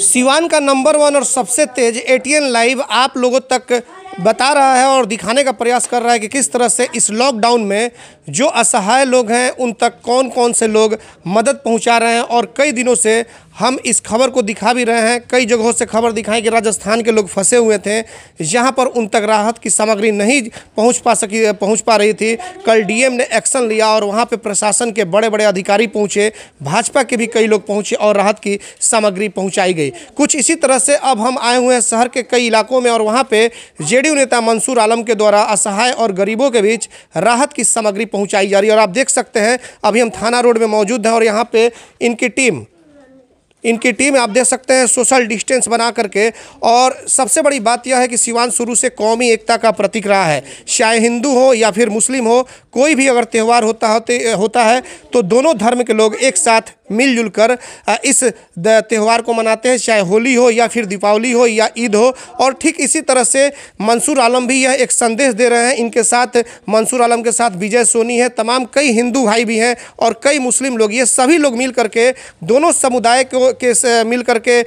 सिवान का number one और सबसे तेज एटीएन लाइव आप लोगों तक बता रहा है और दिखाने का प्रयास कर रहा है कि किस तरह से इस लॉकडाउन में जो असहाय लोग हैं उन तक कौन कौन से लोग मदद पहुंचा रहे हैं और कई दिनों से हम इस खबर को दिखा भी रहे हैं कई जगहों से खबर दिखाएं कि राजस्थान के लोग फंसे हुए थे यहाँ पर उन तक राहत की सामग्री नहीं पहुँच पा सकी पहुँच पा रही थी कल डीएम ने एक्शन लिया और वहाँ पर प्रशासन के बड़े बड़े अधिकारी पहुँचे भाजपा के भी कई लोग पहुँचे और राहत की सामग्री पहुँचाई गई कुछ इसी तरह से अब हम आए हुए हैं शहर के कई इलाकों में और वहाँ पर जे नेता मंसूर आलम के द्वारा असहाय और गरीबों के बीच राहत की सामग्री पहुँचाई जा रही है और आप देख सकते हैं अभी हम थाना रोड में मौजूद हैं और यहाँ पर इनकी टीम इनकी टीम आप देख सकते हैं सोशल डिस्टेंस बना करके और सबसे बड़ी बात यह है कि सिवान शुरू से कौमी एकता का प्रतीक रहा है चाहे हिंदू हो या फिर मुस्लिम हो कोई भी अगर त्यौहार होता होते होता है तो दोनों धर्म के लोग एक साथ मिलजुल कर इस त्यौहार को मनाते हैं चाहे होली हो या फिर दीपावली हो या ईद हो और ठीक इसी तरह से मंसूर आलम भी यह एक संदेश दे रहे हैं इनके साथ मंसूर आलम के साथ विजय सोनी है तमाम कई हिंदू भाई भी हैं और कई मुस्लिम लोग ये सभी लोग मिल करके दोनों समुदाय को के मिल करके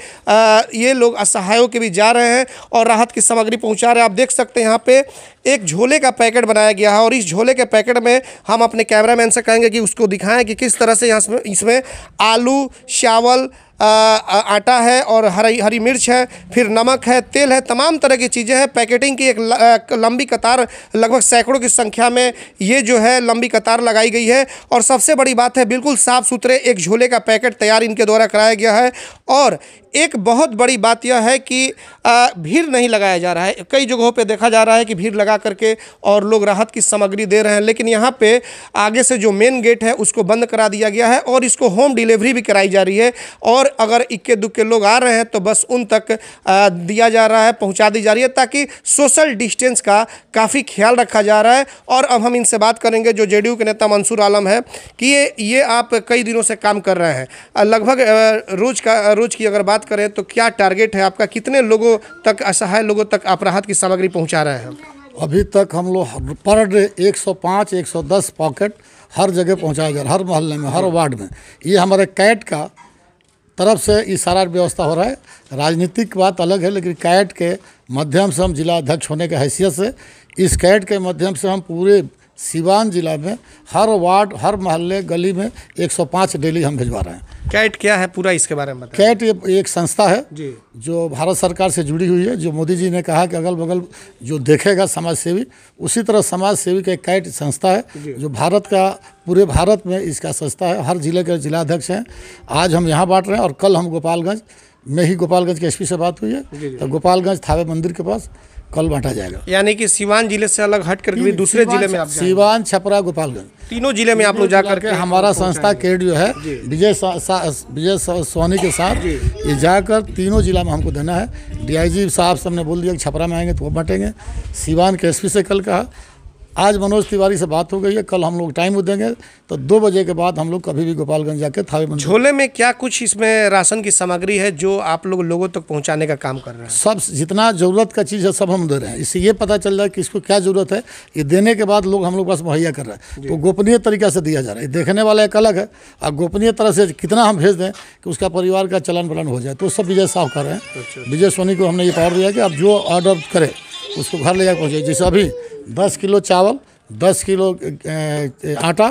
ये लोग असहायों के भी जा रहे हैं और राहत की सामग्री पहुँचा रहे हैं आप देख सकते हैं यहाँ पर एक झोले का पैकेट बनाया गया है और इस झोले के पैकेट में हम अपने कैमरामैन से कहेंगे कि उसको दिखाएं कि किस तरह से यहाँ इसमें आलू चावल आटा है और हरी हरी मिर्च है फिर नमक है तेल है तमाम तरह की चीज़ें हैं पैकेटिंग की एक लंबी कतार लगभग सैकड़ों की संख्या में ये जो है लंबी कतार लगाई गई है और सबसे बड़ी बात है बिल्कुल साफ़ सुथरे एक झोले का पैकेट तैयार इनके द्वारा कराया गया है और एक बहुत बड़ी बात यह है कि भीड़ नहीं लगाया जा रहा है कई जगहों पे देखा जा रहा है कि भीड़ लगा करके और लोग राहत की सामग्री दे रहे हैं लेकिन यहाँ पे आगे से जो मेन गेट है उसको बंद करा दिया गया है और इसको होम डिलीवरी भी कराई जा रही है और और अगर इक्के दुक्के लोग आ रहे हैं तो बस उन तक दिया जा रहा है पहुंचा दी जा रही है ताकि सोशल डिस्टेंस का काफ़ी ख्याल रखा जा रहा है और अब हम इनसे बात करेंगे जो जेडीयू के नेता मंसूर आलम है कि ये ये आप कई दिनों से काम कर रहे हैं लगभग रोज का रोज की अगर बात करें तो क्या टारगेट है आपका कितने लोगों तक असहाय लोगों तक आप राहत की सामग्री पहुँचा रहे हैं अभी तक हम लोग पर डे सौ दस पॉकेट हर जगह पहुंचाया जा रहा है हर मोहल्ले में हर वार्ड में ये हमारे कैट का तरफ से ये सारा व्यवस्था हो रहा है राजनीतिक बात अलग है लेकिन कैट के माध्यम से हम जिला अध्यक्ष होने के हैसियत से इस कैट के माध्यम से हम पूरे सिवान जिला में हर वार्ड हर मोहल्ले गली में 105 डेली हम भिजवा रहे हैं कैट क्या है पूरा इसके बारे में बताएं कैट ये एक संस्था है जी जो भारत सरकार से जुड़ी हुई है जो मोदी जी ने कहा कि अगल बगल जो देखेगा समाज सेवी उसी तरह समाज सेवी का एक कैट संस्था है जो भारत का पूरे भारत में इसका संस्था है हर जिले के जिलाध्यक्ष हैं आज हम यहाँ बांट रहे हैं और कल हम गोपालगंज में ही गोपालगंज के एस से बात हुई है तो गोपालगंज थावे मंदिर के पास कल बांटा जाएगा यानी कि सिवान जिले से अलग हट करके दूसरे जिले में आप सिवान छपरा गोपालगंज तीनों जिले में आप लोग जा करके हमारा संस्था केड जो है विजय विजय सोनी के साथ ये जाकर तीनों जिला में हमको देना है डीआईजी साहब सबने बोल दिया कि छपरा में आएंगे तो वो बांटेंगे सिवान के एस से कल कहा आज मनोज तिवारी से बात हो गई है कल हम लोग टाइम देंगे तो दो बजे के बाद हम लोग कभी भी गोपालगंज जाके थावे झोले में क्या कुछ इसमें राशन की सामग्री है जो आप लोग लोगों तक तो पहुँचाने का काम कर रहे हैं सब जितना ज़रूरत का चीज़ है सब हम दे रहे हैं इससे ये पता चल रहा है कि इसको क्या ज़रूरत है ये देने के बाद लोग हम लोग पास मुहैया कर रहे हैं तो गोपनीय तरीका से दिया जा रहा है देखने वाला एक अलग है और गोपनीय तरह से कितना हम भेज दें कि उसका परिवार का चलन वलन हो जाए तो सब विजय साहब कर रहे हैं अच्छा। विजय सोनी को हमने ये पावर दिया कि आप जो ऑर्डर करें उसको घर ले जाकर पहुँचे जैसे अभी दस किलो चावल दस किलो आटा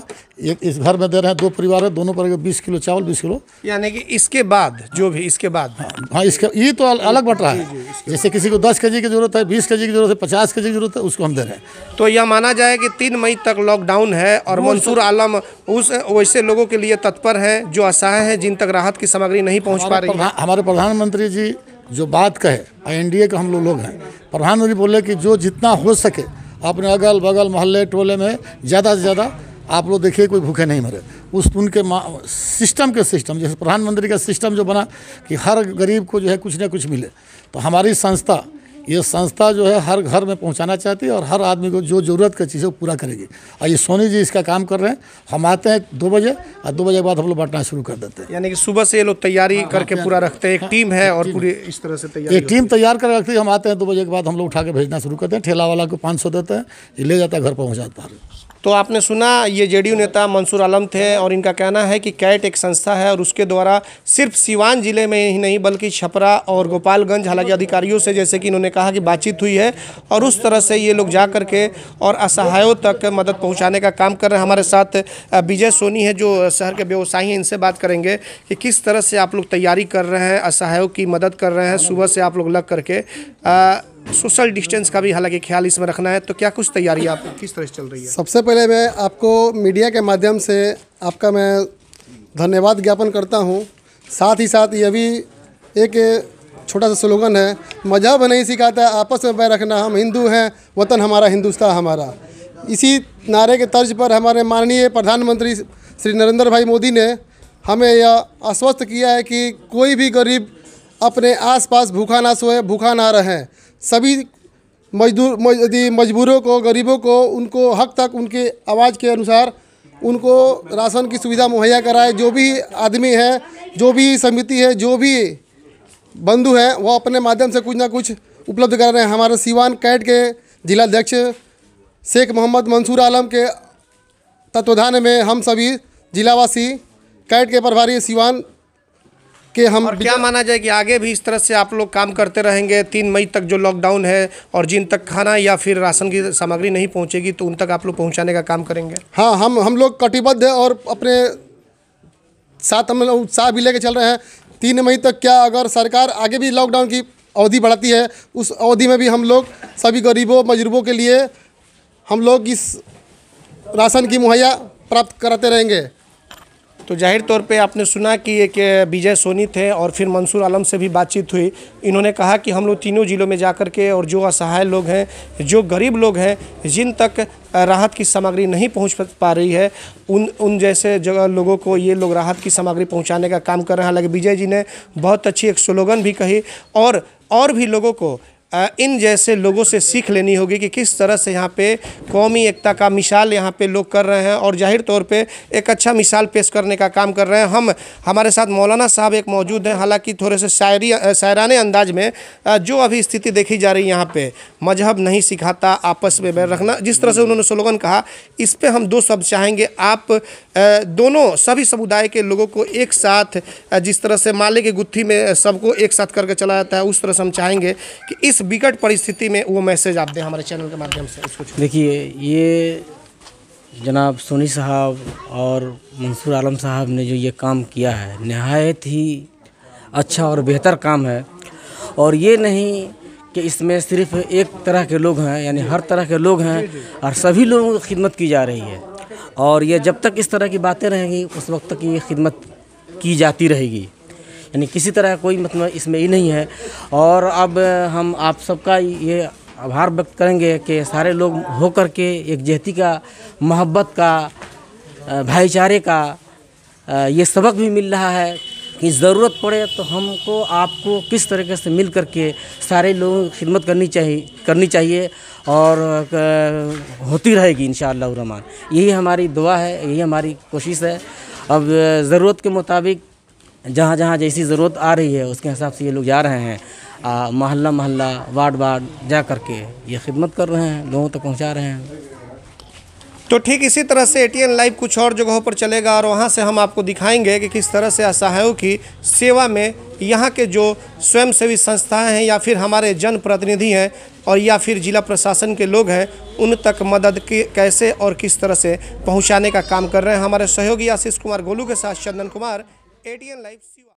एक इस घर में दे रहे हैं दो परिवार है दोनों परिवार बीस किलो चावल बीस किलो यानी कि इसके बाद जो भी इसके बाद हाँ, हाँ इसके ये तो अलग बट रहा है जैसे किसी को दस के जी की जरूरत है बीस के जी की जरूरत है पचास के जी की जरूरत है उसको हम दे रहे हैं तो यह माना जाए कि तीन मई तक लॉकडाउन है और मंसूर तो- आलम उस वैसे लोगों के लिए तत्पर है जो असहाय है जिन तक राहत की सामग्री नहीं पहुँच पा रही हमारे प्रधानमंत्री जी जो बात कहे एन डी ए हम लोग हैं प्रधानमंत्री बोले कि जो जितना हो सके अपने अगल बगल मोहल्ले टोले में ज़्यादा से ज़्यादा आप लोग देखिए कोई भूखे नहीं मरे उस उनके सिस्टम के सिस्टम जैसे प्रधानमंत्री का सिस्टम जो बना कि हर गरीब को जो है कुछ ना कुछ मिले तो हमारी संस्था ये संस्था जो है हर घर में पहुंचाना चाहती है और हर आदमी को जो ज़रूरत का चीज़ है वो पूरा करेगी और ये सोनी जी इसका काम कर रहे हैं हम आते हैं दो बजे और दो बजे के बाद हम लोग बांटना शुरू कर देते हैं यानी कि सुबह से ये लोग तैयारी हाँ, हाँ करके हाँ, पूरा रखते हैं एक हाँ, टीम है हाँ, और पूरी इस तरह से तैयारी एक टीम तैयार कर रखती है हम आते हैं दो बजे के बाद हम लोग उठा के भेजना शुरू करते हैं ठेला वाला को पाँच देते हैं ये ले जाता है घर पर पहुँचाता है तो आपने सुना ये जेडीयू नेता मंसूर आलम थे और इनका कहना है कि कैट एक संस्था है और उसके द्वारा सिर्फ सीवान ज़िले में ही नहीं बल्कि छपरा और गोपालगंज हालांकि अधिकारियों से जैसे कि इन्होंने कहा कि बातचीत हुई है और उस तरह से ये लोग जा करके और असहायों तक मदद पहुँचाने का काम कर रहे हैं हमारे साथ विजय सोनी है जो शहर के व्यवसायी हैं इनसे बात करेंगे कि किस तरह से आप लोग तैयारी कर रहे हैं असहायों की मदद कर रहे हैं सुबह से आप लोग लग करके सोशल डिस्टेंस का भी हालांकि ख्याल इसमें रखना है तो क्या कुछ तैयारी आप किस तरह से चल रही है सबसे पहले मैं आपको मीडिया के माध्यम से आपका मैं धन्यवाद ज्ञापन करता हूँ साथ ही साथ ये भी एक छोटा सा स्लोगन है मजहब नहीं सिखाता आपस में बैर रखना हम हिंदू हैं वतन हमारा हिंदुस्तान हमारा इसी नारे के तर्ज पर हमारे माननीय प्रधानमंत्री श्री नरेंद्र भाई मोदी ने हमें यह आश्वस्त किया है कि कोई भी गरीब अपने आसपास भूखा ना सोए भूखा ना रहें सभी मजदूर यदि मजबूरों को गरीबों को उनको हक तक उनके आवाज़ के अनुसार उनको राशन की सुविधा मुहैया कराए जो भी आदमी है जो भी समिति है जो भी बंधु हैं वो अपने माध्यम से कुछ ना कुछ उपलब्ध करा रहे हैं हमारे सिवान कैट के जिलाध्यक्ष शेख मोहम्मद मंसूर आलम के तत्वाधान में हम सभी जिलावासी कैट के प्रभारी सिवान कि हम और क्या माना जाए कि आगे भी इस तरह से आप लोग काम करते रहेंगे तीन मई तक जो लॉकडाउन है और जिन तक खाना या फिर राशन की सामग्री नहीं पहुँचेगी तो उन तक आप लोग पहुँचाने का काम करेंगे हाँ हम हम लोग कटिबद्ध है और अपने साथ हम लोग उत्साह भी लेके चल रहे हैं तीन मई तक क्या अगर सरकार आगे भी लॉकडाउन की अवधि बढ़ाती है उस अवधि में भी हम लोग सभी गरीबों मजरूबों के लिए हम लोग इस राशन की मुहैया प्राप्त कराते रहेंगे तो जाहिर तौर पे आपने सुना कि एक विजय सोनी थे और फिर मंसूर आलम से भी बातचीत हुई इन्होंने कहा कि हम लोग तीनों ज़िलों में जा कर के और जो असहाय लोग हैं जो गरीब लोग हैं जिन तक राहत की सामग्री नहीं पहुंच पा रही है उन उन जैसे जगह लोगों को ये लोग राहत की सामग्री पहुंचाने का काम कर रहे हैं हालांकि विजय जी ने बहुत अच्छी एक स्लोगन भी कही और और भी लोगों को इन जैसे लोगों से सीख लेनी होगी कि किस तरह से यहाँ पे कौमी एकता का मिसाल यहाँ पे लोग कर रहे हैं और जाहिर तौर पे एक अच्छा मिसाल पेश करने का काम कर रहे हैं हम हमारे साथ मौलाना साहब एक मौजूद हैं हालांकि थोड़े से शायरी शायरान अंदाज में जो अभी स्थिति देखी जा रही है यहाँ पर मजहब नहीं सिखाता आपस में बैर रखना जिस तरह से उन्होंने स्लोगन कहा इस पर हम दो शब्द चाहेंगे आप दोनों सभी समुदाय के लोगों को एक साथ जिस तरह से माले के गुत्थी में सबको एक साथ करके चला जाता है उस तरह से हम चाहेंगे कि इस विकट परिस्थिति में वो मैसेज आप दें हमारे चैनल के माध्यम से उसको देखिए ये जनाब सोनी साहब और मंसूर आलम साहब ने जो ये काम किया है नहायत ही अच्छा और बेहतर काम है और ये नहीं कि इसमें सिर्फ एक तरह के लोग हैं यानी हर तरह के लोग हैं और सभी लोगों की खिदमत की जा रही है और ये जब तक इस तरह की बातें रहेंगी उस वक्त तक ये खिदमत की जाती रहेगी यानी किसी तरह कोई मतलब इसमें ही नहीं है और अब हम आप सबका ये आभार व्यक्त करेंगे कि सारे लोग होकर के के जहती का मोहब्बत का भाईचारे का ये सबक भी मिल रहा है कि ज़रूरत पड़े तो हमको आपको किस तरीके से मिल करके सारे लोगों की खिदमत करनी चाहिए करनी चाहिए और होती रहेगी इन रहमान यही हमारी दुआ है यही हमारी कोशिश है अब ज़रूरत के मुताबिक जहाँ जहाँ जैसी ज़रूरत आ रही है उसके हिसाब से ये लोग जा रहे हैं मोहल्ला मोहल्ला वार्ड वार्ड जा कर के ये खिदमत कर रहे हैं लोगों तक तो पहुँचा रहे हैं तो ठीक इसी तरह से एटीएन लाइव कुछ और जगहों पर चलेगा और वहाँ से हम आपको दिखाएंगे कि किस तरह से असहायों की सेवा में यहाँ के जो स्वयंसेवी संस्थाएं हैं या फिर हमारे जनप्रतिनिधि हैं और या फिर जिला प्रशासन के लोग हैं उन तक मदद के कैसे और किस तरह से पहुँचाने का काम कर रहे हैं हमारे सहयोगी आशीष कुमार गोलू के साथ चंदन कुमार ATN Live Siva.